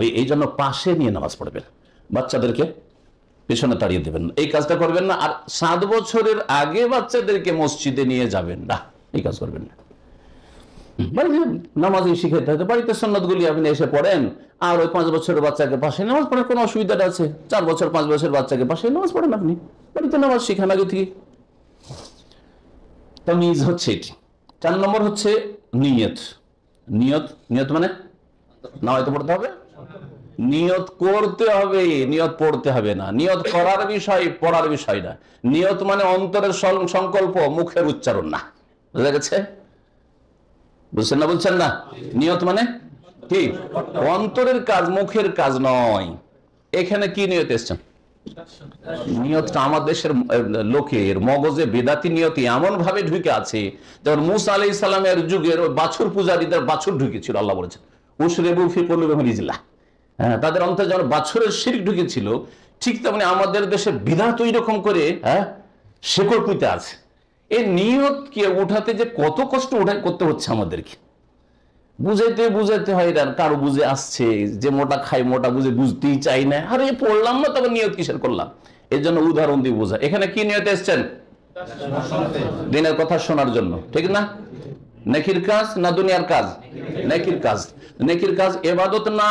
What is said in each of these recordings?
হবে এই জন্য পাশে নিয়ে নামাজ পড়বেন বাচ্চাদেরকে পেছনে তাড়িয়ে দেবেন না এই কাজটা করবেন না আর সাত বছরের আগে বাচ্চাদেরকে মসজিদে নিয়ে যাবেন না এই কাজ করবেন না মানে নামাজই শিখাইতে হয়তো বাড়িতে সন্ন্যতগুলি আপনি এসে পড়েন আর ওই পাঁচ বছরের বাচ্চাকে পাশে নামাজ পড়ার কোনো অসুবিধাটা আছে চার বছর পাঁচ বছর বাচ্চাকে পাশে নামাজ পড়েন আপনি বাড়িতে নামাজ শিখান আগে থেকে তমিজ হচ্ছে এটি চার নম্বর হচ্ছে নিয়ত নিয়ত নিয়ত মানে না হয়তো পড়তে হবে নিয়ত করতে হবে নিয়ত পড়তে হবে না নিয়ত করার বিষয় পড়ার বিষয় না নিয়ত মানে অন্তরের সংকল্প মুখের উচ্চারণ না বুঝা গেছে বুঝছেন না বলছেন না নিয়ত মানে কি অন্তরের কাজ মুখের কাজ নয় এখানে কি নিয়ত এসছেন নিয়তটা আমার দেশের লোকের মগজে বেদাতি নিয়তি এমন ভাবে ঢুকে আছে যেমন মুসা আলি ইসলামের যুগের বাছুর পূজারীদের বাছুর ঢুকেছিল আল্লাহ বলেছেন উসরেবু ফি করলু রিজলা হ্যাঁ তাদের অন্তরে যেমন বাছরের শিরিক ঢুকেছিল ঠিক তেমনি আমাদের দেশে বিধাত ওই রকম করে হ্যাঁ শেকড় পুঁতে আছে এই নিয়তকে উঠাতে যে কত কষ্ট উঠা করতে হচ্ছে আমাদেরকে বুঝাইতে বুঝাইতে হয় এটা কারো বুঝে আসছে যে মোটা খাই মোটা বুঝে বুঝতেই চাই না আরে পড়লাম না তবে নিয়ত কিসের করলাম এর জন্য উদাহরণ দিয়ে বোঝা এখানে কি নিয়তে এসছেন দিনের কথা শোনার জন্য ঠিক না নেকির কাজ না দুনিয়ার কাজ নেকির কাজ নেকির কাজ এবাদত না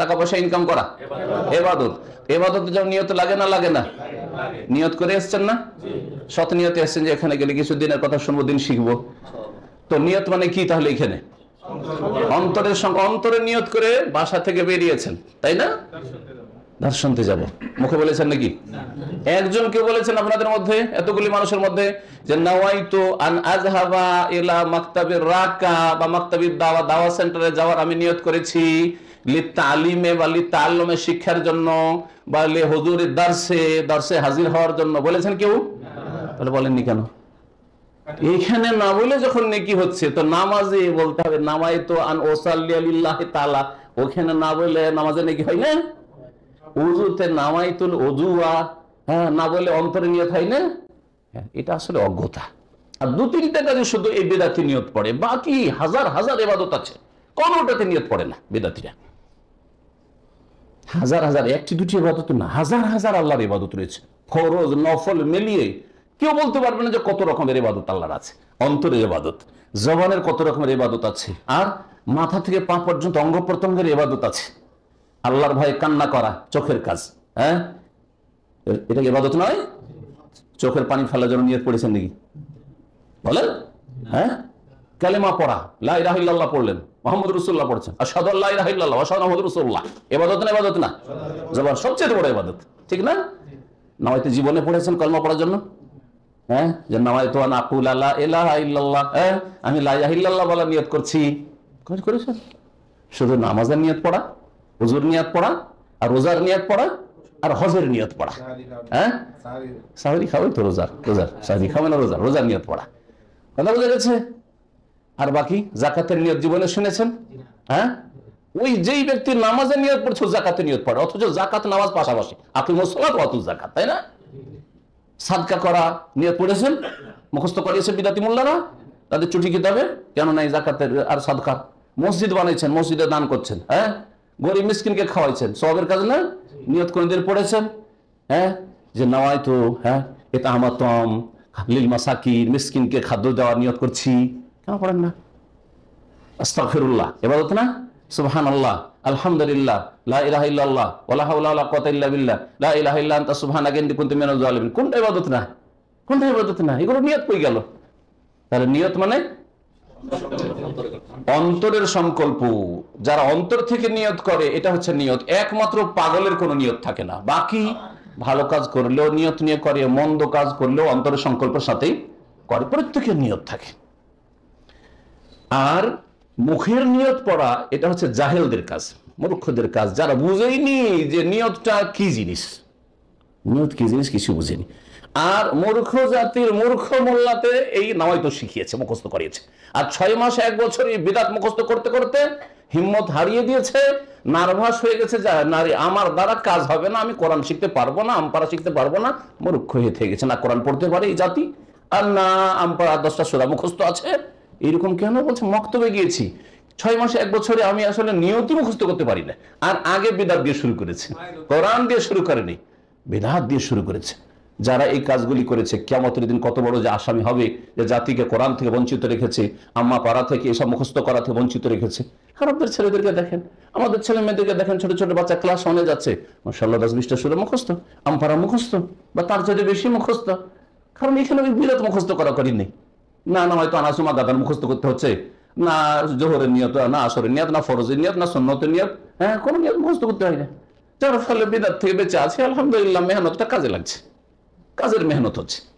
টাকা পয়সা ইনকাম করা এবাদত এবাদত যেমন নিয়ত লাগে না লাগে না নিয়ত করে এসছেন না সৎ নিয়তে এসছেন যে এখানে গেলে কিছু দিনের কথা শুনবো দিন শিখবো তো নিয়ত মানে কি তাহলে এখানে অন্তরের সঙ্গে অন্তরে নিয়ত করে বাসা থেকে বেরিয়েছেন তাই না দর্শনতে যাব মুখে বলেছেন নাকি একজন কেউ বলেছেন আপনাদের মধ্যে এতগুলি মানুষের মধ্যে যে নাওয়াইতো আন আজহাবা এলা মাকতাবের রাকা বা মাকতাবির দাওয়া দাওয়া সেন্টারে যাওয়ার আমি নিয়ত করেছি তালিমে বা লি তালমে শিক্ষার জন্য বা লে হজুরের দর্শে দার্সে হাজির হওয়ার জন্য বলেছেন কেউ তাহলে বলেননি কেন এখানে না বলে যখন নেকি হচ্ছে তো নামাজে বলতে হবে নামাই তো আন তালা ওখানে না বলে নামাজে নেকি হয় না উজুতে নামাই নামাইতুল অজুয়া হ্যাঁ না বলে অন্তরে নিয়ত হয় না হ্যাঁ, এটা আসলে অজ্ঞতা আর দু তিনটা কাজে শুধু এই বেদাতি নিয়ত পড়ে বাকি হাজার হাজার এবাদত আছে কোনোটাতে নিয়ত পড়ে না বেদাতিরা হাজার হাজার একটি দুটি ইবাদত না হাজার হাজার আল্লাহর ইবাদত রয়েছে ফরজ নফল মিলিয়ে কেউ বলতে পারবে না যে কত রকমের ইবাদত আল্লাহর আছে অন্তরের ইবাদত জবানের কত রকমের ইবাদত আছে আর মাথা থেকে পা পর্যন্ত অঙ্গ প্রত্যঙ্গের ইবাদত আছে আল্লাহর ভয়ে কান্না করা চোখের কাজ হ্যাঁ এটা ইবাদত নয় চোখের পানি ফেলার জন্য নিয়ে পড়েছেন নাকি বলেন হ্যাঁ কালেমা পড়া লাহ পড়লেন মোহাম্মদ রসুল্লাহ পড়ছেন আসাদ এবাদত না এবাদত না জবান সবচেয়ে বড় এবাদত ঠিক না না জীবনে পড়েছেন কলমা পড়ার জন্য হ্যাঁ? হ্যাঁ? আমি করছি শুধু নামাজের পড়া পড়া আর রোজার নিয়ত পড়া আর হজের পড়া হ্যাঁ তো রোজার না রোজার পড়া কথা বোঝা গেছে আর বাকি জাকাতের নিয়ত জীবনে শুনেছেন হ্যাঁ ওই যেই ব্যক্তি নামাজের নিয়ত পড়ছে জাকাতের নিয়ত পড়ে অথচ জাকাত নামাজ পাশাপাশি আপনি মোসলাত অতুল জাকাত তাই না সাদকা করা নিয়ত পড়েছেন মুখস্থ করিয়েছে বিদাতি মোল্লারা তাদের চুটি কিতাবে কেন নাই জাকাতের আর সাদকা মসজিদ বানাইছেন মসজিদে দান করছেন হ্যাঁ গরিব মিসকিনকে খাওয়াইছেন সবের কাজ না নিয়ত কোনদিন পড়েছেন হ্যাঁ যে নাওয়াই তো হ্যাঁ এটা আমার তম লিল মাসাকির মিসকিনকে খাদ্য দেওয়ার নিয়ত করছি কেন পড়েন না আস্তাফিরুল্লাহ এবাদত না সুবহান আল্লাহ আলহামদুলিল্লাহ লা ইলাহা ইল্লাল্লাহ ওয়া হাওলা ওয়া কুওয়াতা ইল্লা বিল্লাহ লা ইলাহা ইল্লা আনতা সুবহানাকা ইন্নী কুনতু মিনাল জালিমিন কোনটা ইবাদত না কোনটা ইবাদত না এগুলো নিয়ত কই গেল তাহলে নিয়ত মানে অন্তরের সংকল্প যারা অন্তর থেকে নিয়ত করে এটা হচ্ছে নিয়ত একমাত্র পাগলের কোনো নিয়ত থাকে না বাকি ভালো কাজ করলেও নিয়ত নিয়ে করে মন্দ কাজ করলেও অন্তরের সংকল্পের সাথেই করে প্রত্যেকের নিয়ত থাকে আর মুখের নিয়ত পড়া এটা হচ্ছে জাহেলদের কাজ মূর্খদের কাজ যারা বুঝেইনি যে নিয়তটা কি জিনিস নিয়ত কি জিনিস কিছু বুঝেনি আর মূর্খ জাতির মূর্খ মোল্লাতে এই তো শিখিয়েছে মুখস্থ করিয়েছে আর ছয় মাস এক বছর এই বিদাত মুখস্থ করতে করতে হিম্মত হারিয়ে দিয়েছে নার্ভাস হয়ে গেছে নারী আমার দ্বারা কাজ হবে না আমি কোরআন শিখতে পারবো না আমপারা শিখতে পারবো না মূর্খ হয়ে থেকে গেছে না কোরআন পড়তে পারে এই জাতি আর না আমপারা দশটা সোজা মুখস্থ আছে এরকম কেন বলছে মক্তবে গিয়েছি ছয় মাসে এক বছরে আমি আসলে নিয়তি মুখস্থ করতে পারি না আর আগে বেদাত দিয়ে শুরু করেছে কোরআন দিয়ে শুরু করেনি বেদাত দিয়ে শুরু করেছে যারা এই কাজগুলি করেছে কেমতের দিন কত বড় যে আসামি হবে যে জাতিকে কোরআন থেকে বঞ্চিত রেখেছে আম্মা পাড়া থেকে এসব মুখস্থ করা থেকে বঞ্চিত রেখেছে আর আপনাদের ছেলেদেরকে দেখেন আমাদের ছেলে মেয়েদেরকে দেখেন ছোট ছোট বাচ্চা ক্লাস অনে যাচ্ছে মশাল্লা দশ বিশটা সুরে মুখস্থ আমপাড়া মুখস্থ বা তার চাইতে বেশি মুখস্থ কারণ এখানে ওই বিরাট মুখস্থ করা করিনি না না হয়তো আনাসুমা দাদার মুখস্থ করতে হচ্ছে না জোহরের নিয়ত না আসরের নিয়ত না ফরজের নিয়ত না সন্ন্যতের নিয়ত হ্যাঁ কোনো নিয়ত মুখস্থ করতে হয় না যার ফলে বিদার থেকে বেঁচে আছে আলহামদুলিল্লাহ মেহনতটা কাজে লাগছে কাজের মেহনত হচ্ছে